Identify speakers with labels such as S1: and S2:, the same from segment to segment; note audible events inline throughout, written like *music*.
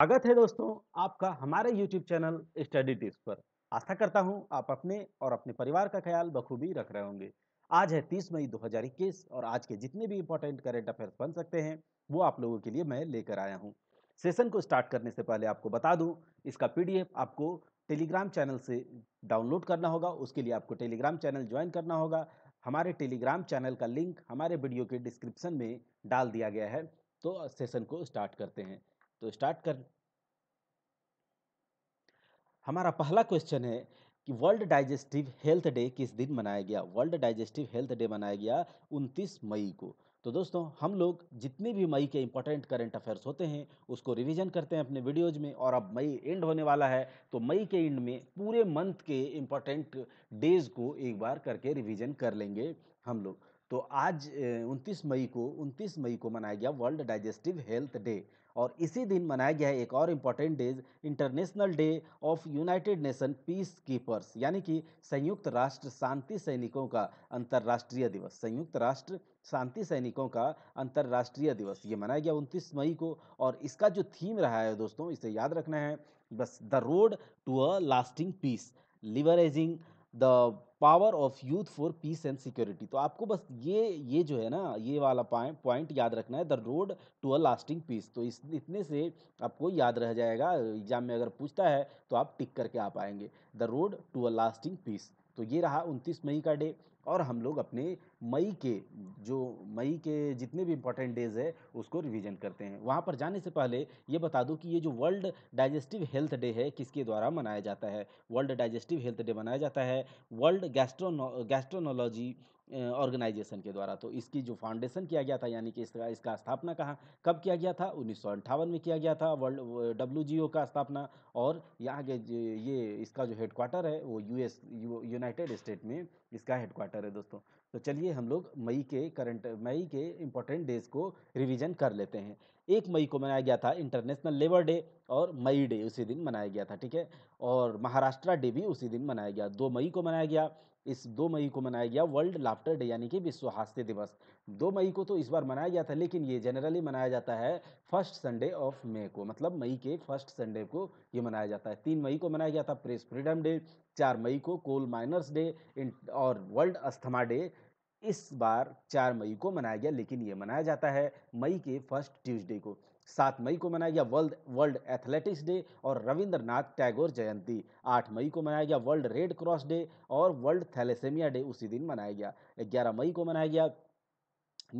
S1: स्वागत है दोस्तों आपका हमारे YouTube चैनल स्टडी टिप्स पर आशा करता हूं आप अपने और अपने परिवार का ख्याल बखूबी रख रहे होंगे आज है 30 मई 2021 और आज के जितने भी इंपॉर्टेंट करेंट अफेयर्स बन सकते हैं वो आप लोगों के लिए मैं लेकर आया हूं सेशन को स्टार्ट करने से पहले आपको बता दूं इसका पी आपको टेलीग्राम चैनल से डाउनलोड करना होगा उसके लिए आपको टेलीग्राम चैनल ज्वाइन करना होगा हमारे टेलीग्राम चैनल का लिंक हमारे वीडियो के डिस्क्रिप्शन में डाल दिया गया है तो सेशन को स्टार्ट करते हैं तो स्टार्ट कर हमारा पहला क्वेश्चन है कि वर्ल्ड डाइजेस्टिव हेल्थ डे किस दिन मनाया गया वर्ल्ड डाइजेस्टिव हेल्थ डे मनाया गया 29 मई को तो दोस्तों हम लोग जितने भी मई के इंपॉर्टेंट करंट अफेयर्स होते हैं उसको रिवीजन करते हैं अपने वीडियोज में और अब मई एंड होने वाला है तो मई के एंड में पूरे मंथ के इंपॉर्टेंट डेज को एक बार करके रिवीजन कर लेंगे हम लोग तो आज 29 मई को 29 मई को मनाया गया वर्ल्ड डाइजेस्टिव हेल्थ डे और इसी दिन मनाया गया है एक और important days international day of United Nation peacekeepers यानी कि संयुक्त राष्ट्र शांति सैनिकों का अंतर्राष्ट्रीय दिवस संयुक्त राष्ट्र शांति सैनिकों का अंतर्राष्ट्रीय दिवस ये मनाया गया उनतीस मई को और इसका जो थीम रहा है दोस्तों इसे याद रखना है बस the road to a lasting peace leveraging the power of youth for peace and security तो आपको बस ये ये जो है ना ये वाला पॉइंट याद रखना है the road to a lasting peace तो इस इतने से आपको याद रह जाएगा एग्जाम में अगर पूछता है तो आप टिक करके आ पाएंगे the road to a lasting peace तो ये रहा उनतीस मई का डे और हम लोग अपने मई के जो मई के जितने भी इम्पोर्टेंट डेज़ है उसको रिवीजन करते हैं वहाँ पर जाने से पहले ये बता दूँ कि ये जो वर्ल्ड डाइजेस्टिव हेल्थ डे है किसके द्वारा मनाया जाता है वर्ल्ड डाइजेस्टिव हेल्थ डे मनाया जाता है वर्ल्ड गैस्ट्रोनो गैस्ट्रोनोलॉजी ऑर्गेनाइजेशन के द्वारा तो इसकी जो फाउंडेशन किया गया था यानी कि इसका इसका स्थापना कहाँ कब किया गया था उन्नीस में किया गया था वर्ल्ड डब्ल्यू का स्थापना और यहाँ के ये इसका जो हेडक्वार्टर है वो यू यूनाइटेड स्टेट में इसका हेडक्वार्टर है दोस्तों तो चलिए हम लोग मई के करंट मई के इम्पोर्टेंट डेज को रिविज़न कर लेते हैं एक मई को मनाया गया था इंटरनेशनल लेबर डे और मई डे उसी दिन मनाया गया था ठीक है और महाराष्ट्र डे भी उसी दिन मनाया गया दो मई को मनाया गया इस दो मई को मनाया गया वर्ल्ड लाफ्टर डे यानी कि विश्व हास्य दिवस दो मई को तो इस बार मनाया गया था लेकिन ये जनरली मनाया जाता है फर्स्ट संडे ऑफ मे को मतलब मई के फर्स्ट संडे को ये मनाया जाता है तीन मई को मनाया गया था प्रेस फ्रीडम डे चार मई को कोल माइनर्स डे और वर्ल्ड अस्थमा डे इस बार चार मई को मनाया गया लेकिन ये मनाया जाता है मई के फर्स्ट ट्यूसडे को सात मई को मनाया गया वर्ल्ड वर्ल्ड एथलेटिक्स डे और रविंद्रनाथ टैगोर जयंती आठ मई को मनाया गया वर्ल्ड रेड क्रॉस डे और वर्ल्ड थैलेसेमिया डे उसी दिन मनाया गया ग्यारह मई को मनाया गया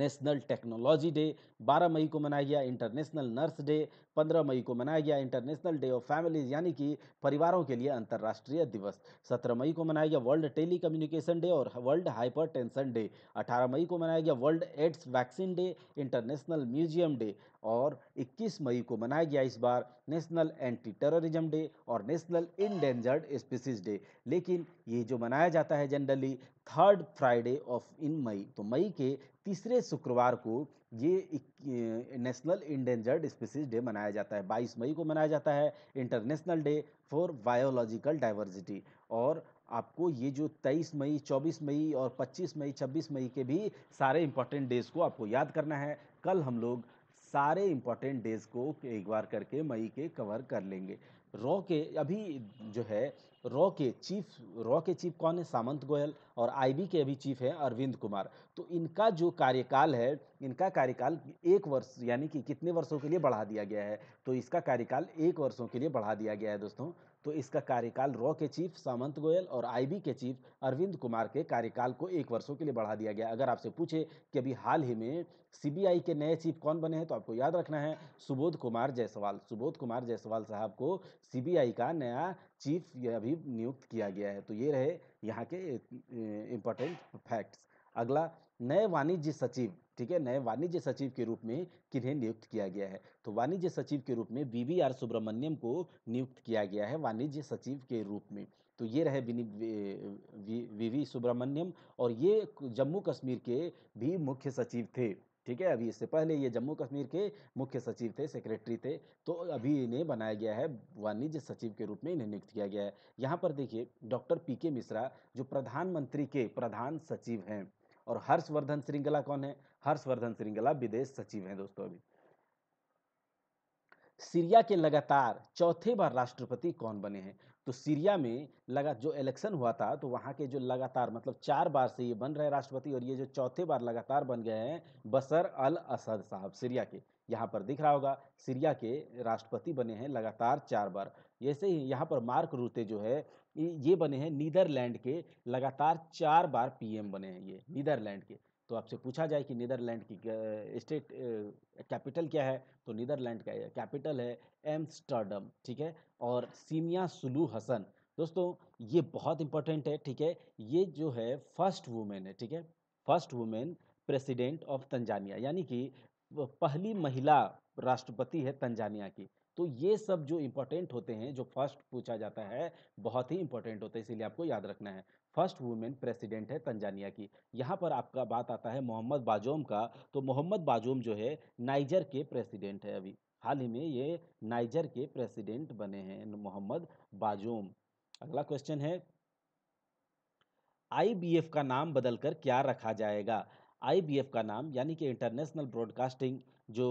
S1: नेशनल टेक्नोलॉजी डे 12 मई को मनाया गया इंटरनेशनल नर्स डे 15 मई को मनाया गया इंटरनेशनल डे ऑफ फैमिलीज यानी कि परिवारों के लिए अंतर्राष्ट्रीय दिवस 17 मई को मनाया गया वर्ल्ड टेली कम्युनिकेशन डे और वर्ल्ड हाइपर टेंशन डे 18 मई को मनाया गया world AIDS vaccine day international museum day और 21 मई को मनाया गया इस बार नेशनल एंटी टेररिज्म डे और नेशनल इनडेंजर्ड स्पीसीज डे लेकिन ये जो मनाया जाता है generally third Friday of in May तो मई के तीसरे शुक्रवार को ये नेशनल इंडेंजर्ड स्पीसीज डे मनाया जाता है 22 मई को मनाया जाता है international day for biological diversity और आपको ये जो 23 मई 24 मई और 25 मई 26 मई के भी सारे इंपॉर्टेंट डेज को आपको याद करना है कल हम लोग सारे इम्पोर्टेंट डेज को एक बार करके मई के कवर कर लेंगे रॉ के अभी जो है रॉ के चीफ रॉ के चीफ कौन है सामंत गोयल और आईबी के अभी चीफ है अरविंद कुमार तो इनका जो कार्यकाल है इनका कार्यकाल एक वर्ष यानी कि कितने वर्षों के लिए बढ़ा दिया गया है तो इसका कार्यकाल एक वर्षों के लिए बढ़ा दिया गया है दोस्तों तो इसका कार्यकाल रॉ के चीफ सामंत गोयल और आईबी के चीफ अरविंद कुमार के कार्यकाल को एक वर्षों के लिए बढ़ा दिया गया अगर आपसे पूछे कि अभी हाल ही में सीबीआई के नए चीफ कौन बने हैं तो आपको याद रखना है सुबोध कुमार जायसवाल सुबोध कुमार जायसवाल साहब को सीबीआई का नया चीफ अभी नियुक्त किया गया है तो ये रहे यहाँ के इम्पोर्टेंट फैक्ट्स अगला नए वाणिज्य सचिव ठीक है नए वाणिज्य सचिव के रूप में किन्हें नियुक्त किया गया है तो वाणिज्य सचिव के रूप में वी वी आर सुब्रमण्यम को नियुक्त किया गया है वाणिज्य सचिव के रूप में तो ये रहे वी वी सुब्रमण्यम और ये जम्मू कश्मीर के भी मुख्य सचिव थे ठीक है अभी इससे पहले ये जम्मू कश्मीर के मुख्य सचिव थे सेक्रेटरी थे तो अभी इन्हें बनाया गया है वाणिज्य सचिव के रूप में इन्हें नियुक्त किया गया है यहाँ पर देखिए डॉक्टर पी के मिश्रा जो प्रधानमंत्री के प्रधान सचिव हैं और हर्षवर्धन श्रृंगला कौन है हर्षवर्धन श्रृंगला विदेश सचिव हैं दोस्तों अभी सीरिया के लगातार चौथे बार राष्ट्रपति कौन बने हैं तो सीरिया में लगा जो इलेक्शन हुआ था तो वहाँ के जो लगातार मतलब चार बार से ये बन रहे राष्ट्रपति और ये जो चौथे बार लगातार बन गए हैं बसर अल असद साहब सीरिया के यहाँ पर दिख रहा होगा सीरिया के राष्ट्रपति बने हैं लगातार चार बार जैसे ही यहाँ पर मार्क रूते जो है ये बने हैं नीदरलैंड के लगातार चार बार पीएम बने हैं ये नीदरलैंड के तो आपसे पूछा जाए कि नीदरलैंड की स्टेट कैपिटल क्या है तो नीदरलैंड का कैपिटल है एम्स्टर्डम ठीक है और सीमिया सुलू हसन दोस्तों ये बहुत इंपॉर्टेंट है ठीक है ये जो है फर्स्ट वुमेन है ठीक है first women president of Tanzania यानी कि पहली महिला राष्ट्रपति है तंजानिया की तो ये सब जो इंपॉर्टेंट होते हैं जो फर्स्ट पूछा जाता है बहुत ही इंपॉर्टेंट होते हैं इसीलिए आपको याद रखना है फर्स्ट वुमेन प्रेसिडेंट है तंजानिया की यहाँ पर आपका बात आता है मोहम्मद बाजोम का तो मोहम्मद बाजोम जो है नाइजर के प्रेसिडेंट है अभी हाल ही में ये नाइजर के प्रेसिडेंट बने हैं मोहम्मद बाजोम अगला क्वेश्चन है आईबीएफ का नाम बदलकर क्या रखा जाएगा आईबीएफ का नाम यानी कि इंटरनेशनल ब्रॉडकास्टिंग जो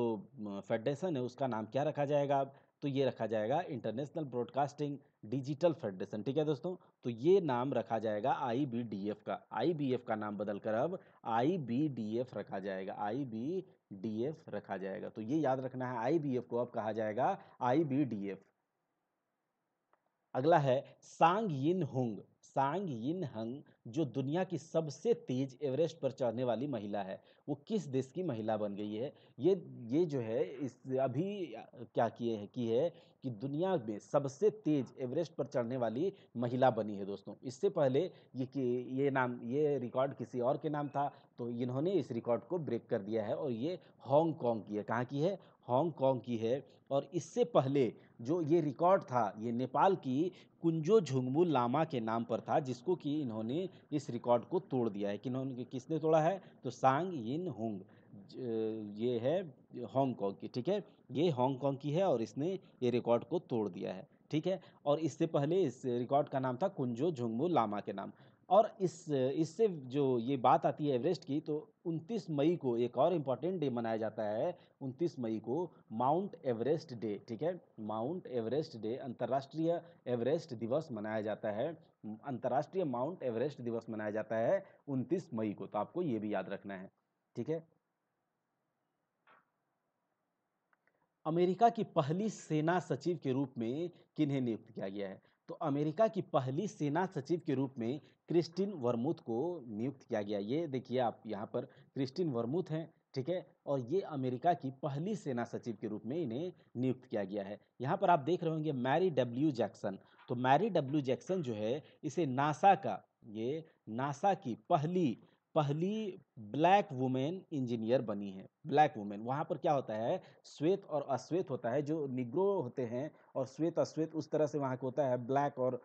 S1: फेडरेशन है उसका नाम क्या रखा जाएगा अब तो ये रखा जाएगा इंटरनेशनल ब्रॉडकास्टिंग डिजिटल फेडरेशन ठीक है दोस्तों तो ये नाम रखा जाएगा आईबीडीएफ का आईबीएफ का नाम बदलकर अब आईबीडीएफ रखा जाएगा आईबीडीएफ रखा जाएगा तो ये याद रखना है आईबीएफ को अब कहा जाएगा आईबीडीएफ अगला है सांग यिन हुंग सांग यिन हंग जो दुनिया की सबसे तेज एवरेस्ट पर चढ़ने वाली महिला है वो किस देश की महिला बन गई है ये ये जो है इस अभी क्या किए है कि है कि दुनिया में सबसे तेज एवरेस्ट पर चढ़ने वाली महिला बनी है दोस्तों इससे पहले ये कि ये नाम ये रिकॉर्ड किसी और के नाम था तो इन्होंने इस रिकॉर्ड को ब्रेक कर दिया है और ये हांगकॉन्ग की है कहाँ की है हांगकांग की है और इससे पहले जो ये रिकॉर्ड था ये नेपाल की कुंजो झुंगमू लामा के नाम पर था जिसको कि इन्होंने इस रिकॉर्ड को तोड़ दिया है कि इन्होंने किसने तोड़ा है तो सांग यिन होंग ये है हांगकांग की ठीक है ये हांगकांग की है और इसने ये रिकॉर्ड को तोड़ दिया है ठीक है और इससे पहले इस रिकॉर्ड का नाम था कुंजो झुंगमू लामा के नाम और इस इससे जो ये बात आती है एवरेस्ट की तो 29 मई को एक और इम्पॉर्टेंट डे मनाया जाता है 29 मई को माउंट एवरेस्ट डे ठीक है माउंट एवरेस्ट डे अंतर्राष्ट्रीय एवरेस्ट दिवस मनाया जाता है अंतर्राष्ट्रीय माउंट एवरेस्ट दिवस मनाया जाता है 29 मई को तो आपको ये भी याद रखना है ठीक है अमेरिका की पहली सेना सचिव के रूप में किन्हें नियुक्त किया गया है तो अमेरिका की पहली सेना सचिव के रूप में क्रिस्टिन वर्मूथ को नियुक्त किया गया ये देखिए आप यहाँ पर क्रिस्टिन वर्मूथ हैं ठीक है और ये अमेरिका की पहली सेना सचिव के रूप में इन्हें नियुक्त किया गया है यहाँ पर आप देख रहे होंगे मैरी डब्ल्यू जैक्सन तो मैरी डब्ल्यू जैक्सन जो है इसे नासा का ये नासा की पहली पहली ब्लैक वुमेन इंजीनियर बनी है ब्लैक वुमेन वहाँ पर क्या होता है श्वेत और अश्वेत होता है जो निग्रो होते हैं और श्वेत अश्वेत उस तरह से वहाँ का होता है ब्लैक और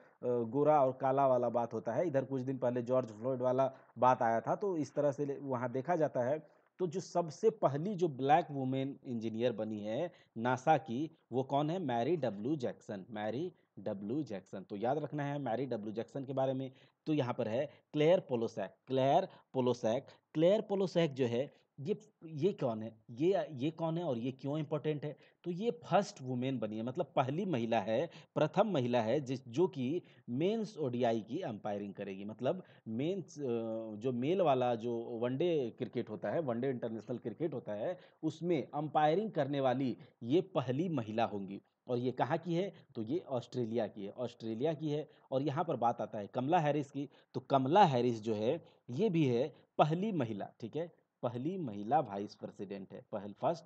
S1: गोरा और काला वाला बात होता है इधर कुछ दिन पहले जॉर्ज फ्लोइड वाला बात आया था तो इस तरह से वहाँ देखा जाता है तो जो सबसे पहली जो ब्लैक वुमेन इंजीनियर बनी है नासा की वो कौन है Mary W Jackson Mary W Jackson तो याद रखना है मैरी डब्ल्यू जैक्सन के बारे में तो यहाँ पर है Claire Polosak Claire Polosak Claire Polosak जो है ये ये कौन है ये ये कौन है और ये क्यों इम्पोर्टेंट है तो ये फर्स्ट वुमेन बनी है मतलब पहली महिला है प्रथम महिला है जिस जो कि मेंस ओडीआई की अंपायरिंग करेगी मतलब मेंस जो मेल वाला जो वनडे क्रिकेट होता है वनडे इंटरनेशनल क्रिकेट होता है उसमें अंपायरिंग करने वाली ये पहली महिला होंगी और ये कहाँ की है तो ये ऑस्ट्रेलिया की है ऑस्ट्रेलिया की है और यहाँ पर बात आता है कमला हैरिस की तो कमला हैरिस जो है ये भी है पहली महिला ठीक है पहली महिला वाइस प्रेसिडेंट है पहल first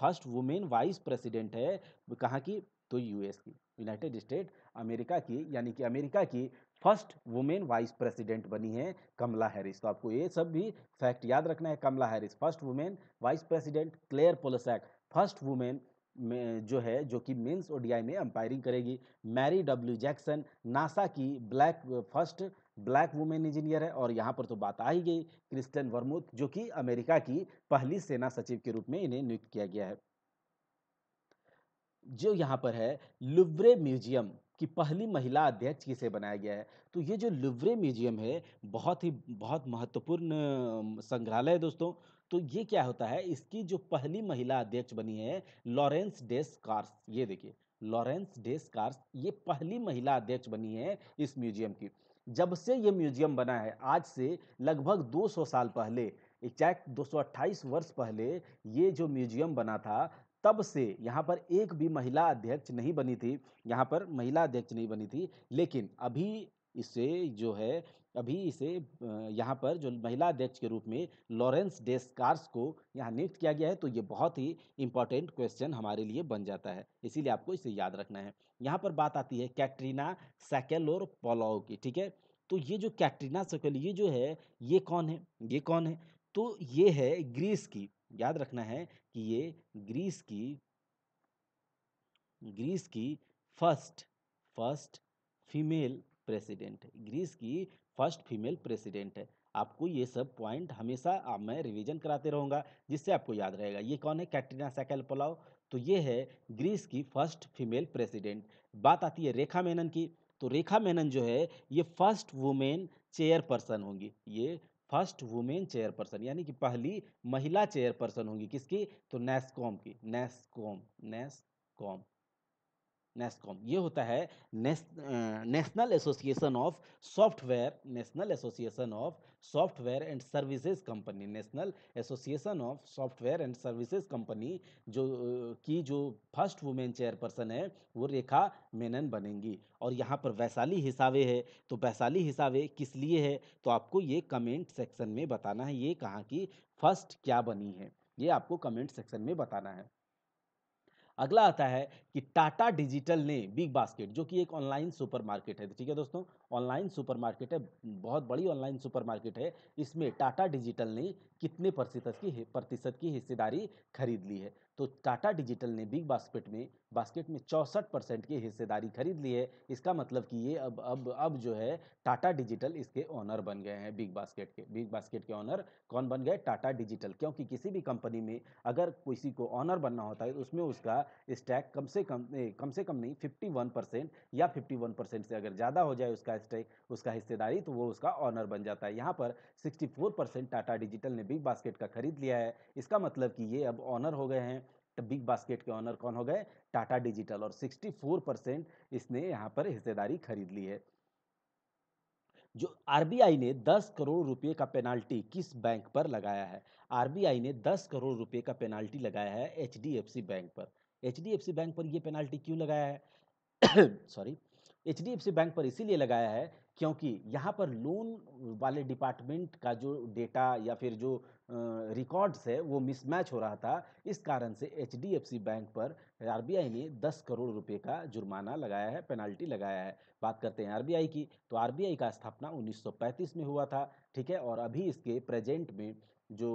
S1: first women vice president है कहाँ की तो यूएस की यूनाइटेड स्टेट अमेरिका की यानी कि अमेरिका की फर्स्ट वुमेन वाइस प्रेसिडेंट बनी है कमला हैरिस तो आपको ये सब भी फैक्ट याद रखना है Kamala Harris first women vice president Claire Polosak first women जो है जो कि मेंस ओडीआई में अंपायरिंग करेगी मैरी डब्ल्यू जैक्सन नासा की black first black women engineer है और यहाँ पर तो बात आ ही गई क्रिस्टन वर्मुथ जो कि अमेरिका की पहली सेना सचिव के रूप में इन्हें नियुक्त किया गया है जो यहाँ पर है लुब्रे म्यूजियम की पहली महिला अध्यक्ष किसे बनाया गया है तो ये जो लुव्रे म्यूजियम है बहुत ही बहुत महत्वपूर्ण संग्रहालय है दोस्तों तो ये क्या होता है इसकी जो पहली महिला अध्यक्ष बनी है लॉरेंस डेस कार्स ये देखिए लॉरेंस डेस कार्स ये पहली महिला अध्यक्ष बनी है इस म्यूजियम की जब से ये म्यूजियम बना है आज से लगभग 200 साल पहले एग्जैक्ट 228 वर्ष पहले ये जो म्यूजियम बना था तब से यहाँ पर एक भी महिला अध्यक्ष नहीं बनी थी यहाँ पर महिला अध्यक्ष नहीं बनी थी लेकिन अभी इसे जो है अभी इसे यहाँ पर जो महिला अध्यक्ष के रूप में लॉरेंस डेस्कार्स को यहाँ नियुक्त किया गया है तो ये बहुत ही इंपॉर्टेंट क्वेश्चन हमारे लिए बन जाता है इसीलिए आपको इसे याद रखना है यहाँ पर बात आती है कैटरीना सैकेल और पोलाव की ठीक है तो ये जो कैटरीना सैकेल ये जो है ये कौन है ये कौन है तो ये है ग्रीस की याद रखना है कि ये ग्रीस की ग्रीस की first first female president Greece की फर्स्ट फीमेल प्रेसिडेंट है आपको ये सब पॉइंट हमेशा आप मैं रिवीजन कराते रहूँगा जिससे आपको याद रहेगा ये कौन है कैटरीना सैकल पलाव तो ये है ग्रीस की फर्स्ट फीमेल प्रेसिडेंट बात आती है रेखा मेनन की तो रेखा मेनन जो है ये फर्स्ट वुमेन चेयरपर्सन होंगी ये फर्स्ट वुमेन चेयरपर्सन यानी कि पहली महिला चेयरपर्सन होंगी किसकी तो नेस्कॉम की नेस्कॉम नेस्कॉम नेस्कॉम ये होता है national association of software national association of software and services company national association of software and services company जो की जो फर्स्ट वुमेन चेयरपर्सन है वो रेखा मेनन बनेंगी और यहाँ पर वैशाली हिसावे है तो वैशाली हिसावे किस लिए है तो आपको ये कमेंट सेक्शन में बताना है ये कहाँ की फर्स्ट क्या बनी है ये आपको कमेंट सेक्शन में बताना है अगला आता है कि टाटा डिजिटल ने बिग बास्केट जो कि एक ऑनलाइन सुपरमार्केट है ठीक है दोस्तों ऑनलाइन सुपरमार्केट है बहुत बड़ी ऑनलाइन सुपरमार्केट है इसमें टाटा डिजिटल ने कितने प्रतिशत की प्रतिशत की हिस्सेदारी खरीद ली है तो टाटा डिजिटल ने बिग बास्केट में बास्केट में चौंसठ परसेंट की हिस्सेदारी खरीद ली है इसका मतलब कि ये अब अब अब जो है टाटा डिजिटल इसके ऑनर बन गए हैं बिग बास्केट के बिग बास्केट के ऑनर कौन बन गए टाटा डिजिटल क्योंकि किसी भी कंपनी में अगर किसी को ऑनर बनना होता है उसमें उसका स्टैक कम से कम कम से कम नहीं फिफ्टी वन परसेंट या फिफ्टी वन परसेंट से अगर ज़्यादा हो जाए उसका स्टैक उसका हिस्सेदारी तो वो उसका ऑनर बन जाता है यहाँ पर sixty four percent Tata digital ने बिग बास्केट का खरीद लिया है इसका मतलब कि ये अब ऑनर हो गए हैं तो बिग बास्केट के ऑनर कौन हो गए टाटा डिजिटल और 64 परसेंट इसने यहां पर हिस्सेदारी खरीद ली है जो आरबीआई ने 10 करोड़ रुपए का पेनाल्टी किस बैंक पर लगाया है आरबीआई ने 10 करोड़ रुपए का पेनाल्टी लगाया है एचडीएफसी बैंक पर एच बैंक पर यह पेनाल्टी क्यों लगाया है *coughs* सॉरी एच बैंक पर इसीलिए लगाया है क्योंकि यहाँ पर लोन वाले डिपार्टमेंट का जो डेटा या फिर जो रिकॉर्ड्स है वो मिसमैच हो रहा था इस कारण से एच बैंक पर आई ने 10 करोड़ रुपए का जुर्माना लगाया है पेनाल्टी लगाया है बात करते हैं आई की तो आई का स्थापना 1935 में हुआ था ठीक है और अभी इसके प्रेजेंट में जो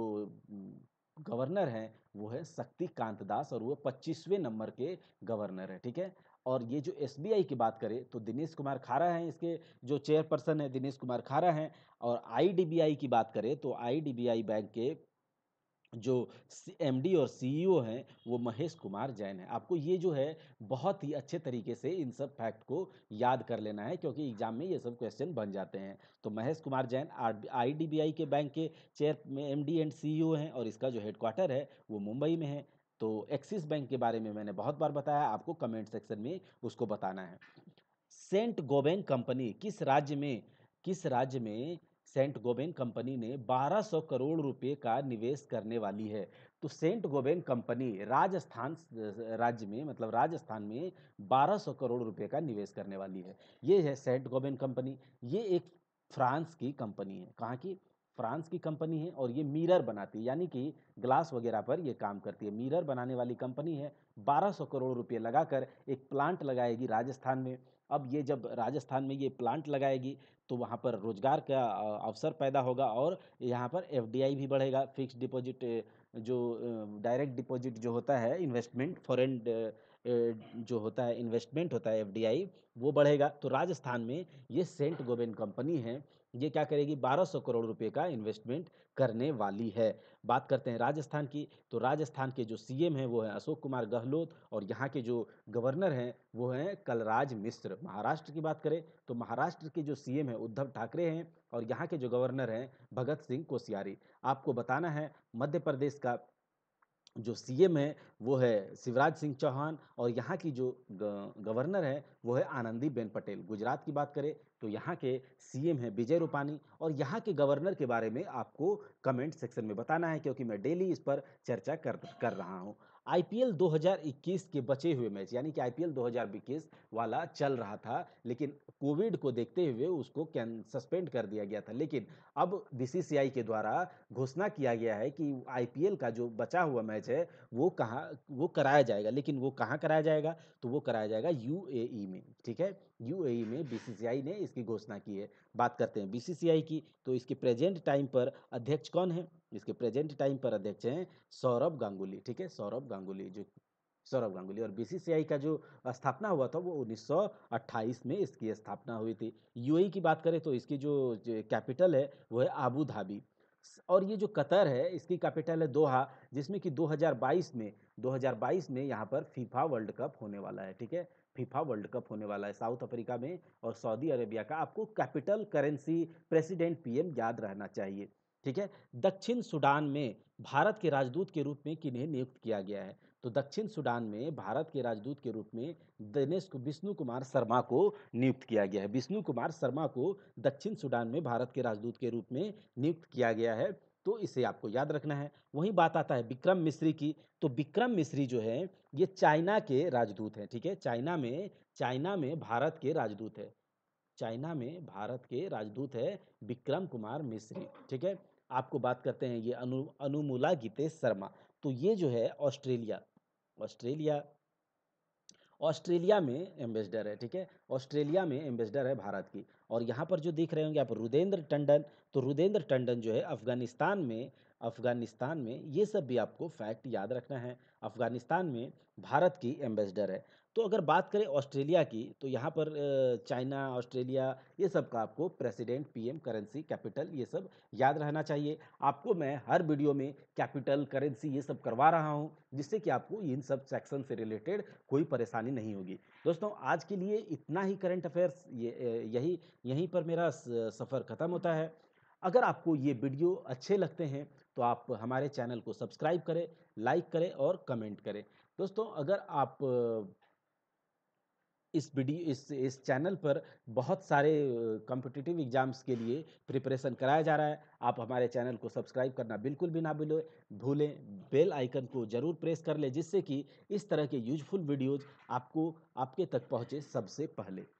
S1: गवर्नर हैं वो है शक्तिकांत दास और वो पच्चीसवें नंबर के गवर्नर है ठीक है और ये जो एस की बात करें तो दिनेश कुमार खारा हैं इसके जो चेयरपर्सन है दिनेश कुमार खारा हैं और आई की बात करें तो आई बैंक के जो एमडी और सीईओ हैं वो महेश कुमार जैन हैं आपको ये जो है बहुत ही अच्छे तरीके से इन सब फैक्ट को याद कर लेना है क्योंकि एग्जाम में ये सब क्वेश्चन बन जाते हैं तो महेश कुमार जैन आईडीबीआई के बैंक के चेयर एमडी एंड सीईओ हैं और इसका जो हेडक्वार्टर है वो मुंबई में है तो एक्सिस बैंक के बारे में मैंने बहुत बार बताया आपको कमेंट सेक्शन में उसको बताना है सेंट गोबेन कंपनी किस राज्य में किस राज्य में सेंट गोबेन कंपनी ने 1200 करोड़ रुपए का निवेश करने वाली है तो सेंट गोबेन कंपनी राजस्थान राज्य में मतलब राजस्थान में 1200 करोड़ रुपए का निवेश करने वाली है ये है सेंट गोबेन कंपनी ये एक फ्रांस की कंपनी है कहाँ की फ्रांस की कंपनी है और ये मिरर बनाती है यानी कि ग्लास वगैरह पर ये काम करती है मिरर बनाने वाली कंपनी है 1200 करोड़ रुपए लगाकर एक प्लांट लगाएगी राजस्थान में अब ये जब राजस्थान में ये प्लांट लगाएगी तो वहाँ पर रोजगार का अवसर पैदा होगा और यहाँ पर एफ भी बढ़ेगा फिक्स डिपॉजिट जो डायरेक्ट डिपॉजिट जो होता है इन्वेस्टमेंट फॉरेन जो होता है इन्वेस्टमेंट होता है एफ वो बढ़ेगा तो राजस्थान में ये सेंट गोबेन कंपनी है ये क्या करेगी 1200 करोड़ रुपए का इन्वेस्टमेंट करने वाली है बात करते हैं राजस्थान की तो राजस्थान के जो सीएम हैं वो हैं अशोक कुमार गहलोत और यहाँ के जो गवर्नर हैं वो हैं कलराज मिश्र महाराष्ट्र की बात करें तो महाराष्ट्र के जो सीएम हैं उद्धव ठाकरे हैं और यहाँ के जो गवर्नर हैं भगत सिंह कोश्यारी आपको बताना है मध्य प्रदेश का जो सीएम है वो है शिवराज सिंह चौहान और यहाँ की जो गवर्नर है वो है आनंदीबेन पटेल गुजरात की बात करें तो यहाँ के सीएम है विजय रूपानी और यहाँ के गवर्नर के बारे में आपको कमेंट सेक्शन में बताना है क्योंकि मैं डेली इस पर चर्चा कर कर रहा हूँ आईपीएल 2021 के बचे हुए मैच यानी कि आईपीएल 2021 वाला चल रहा था लेकिन कोविड को देखते हुए उसको सस्पेंड कर दिया गया था लेकिन अब बीसीसीआई के द्वारा घोषणा किया गया है कि आईपीएल का जो बचा हुआ मैच है वो कहाँ वो कराया जाएगा लेकिन वो कहाँ कराया जाएगा तो वो कराया जाएगा यूएई में ठीक है यूएई में बीसीसीआई ने इसकी घोषणा की है बात करते हैं बीसीसीआई की तो इसके प्रेजेंट टाइम पर अध्यक्ष कौन है इसके प्रेजेंट टाइम पर अध्यक्ष हैं सौरभ गांगुली ठीक है सौरभ गांगुली जो सौरभ गांगुली और बीसीसीआई का जो स्थापना हुआ था वो 1928 में इसकी स्थापना हुई थी यूएई की बात करें तो इसकी जो कैपिटल है वो है आबू धाबी और ये जो कतर है इसकी कैपिटल है दोहा जिसमें कि 2022 में 2022 में यहाँ पर फीफा वर्ल्ड कप होने वाला है ठीक है फीफा वर्ल्ड कप होने वाला है साउथ अफ्रीका में और सऊदी अरेबिया का आपको कैपिटल करेंसी प्रेसिडेंट पीएम याद रहना चाहिए ठीक है दक्षिण सूडान में भारत के राजदूत के रूप में किन्हें नियुक्त किया गया है तो दक्षिण सूडान में भारत के राजदूत के रूप में दिनेश विष्णु कुमार शर्मा को नियुक्त किया गया है विष्णु कुमार शर्मा को दक्षिण सूडान में भारत के राजदूत के रूप में नियुक्त किया गया है तो इसे आपको याद रखना है वही बात आता है विक्रम मिश्री की तो विक्रम मिश्री जो है ये चाइना के राजदूत हैं ठीक है चाइना में चाइना में भारत के राजदूत है चाइना में भारत के राजदूत है विक्रम कुमार मिश्री ठीक है आपको बात करते हैं ये अनु अनुमूला गीतेश शर्मा तो ये जो है ऑस्ट्रेलिया ऑस्ट्रेलिया ऑस्ट्रेलिया में एम्बेसडर है ठीक है ऑस्ट्रेलिया में एम्बेसडर है भारत की और यहाँ पर जो दिख रहे होंगे आप रुदेंद्र टंडन तो रुदेंद्र टंडन जो है अफ़गानिस्तान में अफ़गानिस्तान में ये सब भी आपको फैक्ट याद रखना है अफ़गानिस्तान में भारत की एम्बेसडर है तो अगर बात करें ऑस्ट्रेलिया की तो यहाँ पर चाइना ऑस्ट्रेलिया ये सब का आपको प्रेसिडेंट पीएम करेंसी कैपिटल ये सब याद रहना चाहिए आपको मैं हर वीडियो में कैपिटल करेंसी ये सब करवा रहा हूँ जिससे कि आपको इन सब सेक्शन से रिलेटेड कोई परेशानी नहीं होगी दोस्तों आज के लिए इतना ही करंट अफेयर्स ये यही यहीं पर मेरा सफ़र ख़त्म होता है अगर आपको ये वीडियो अच्छे लगते हैं तो आप हमारे चैनल को सब्सक्राइब करें लाइक करें और कमेंट करें दोस्तों अगर आप इस वीडियो इस इस चैनल पर बहुत सारे कॉम्पिटिटिव एग्जाम्स के लिए प्रिपरेशन कराया जा रहा है आप हमारे चैनल को सब्सक्राइब करना बिल्कुल भी ना भूलें भूलें बेल आइकन को ज़रूर प्रेस कर लें जिससे कि इस तरह के यूजफुल वीडियोज़ आपको आपके तक पहुँचे सबसे पहले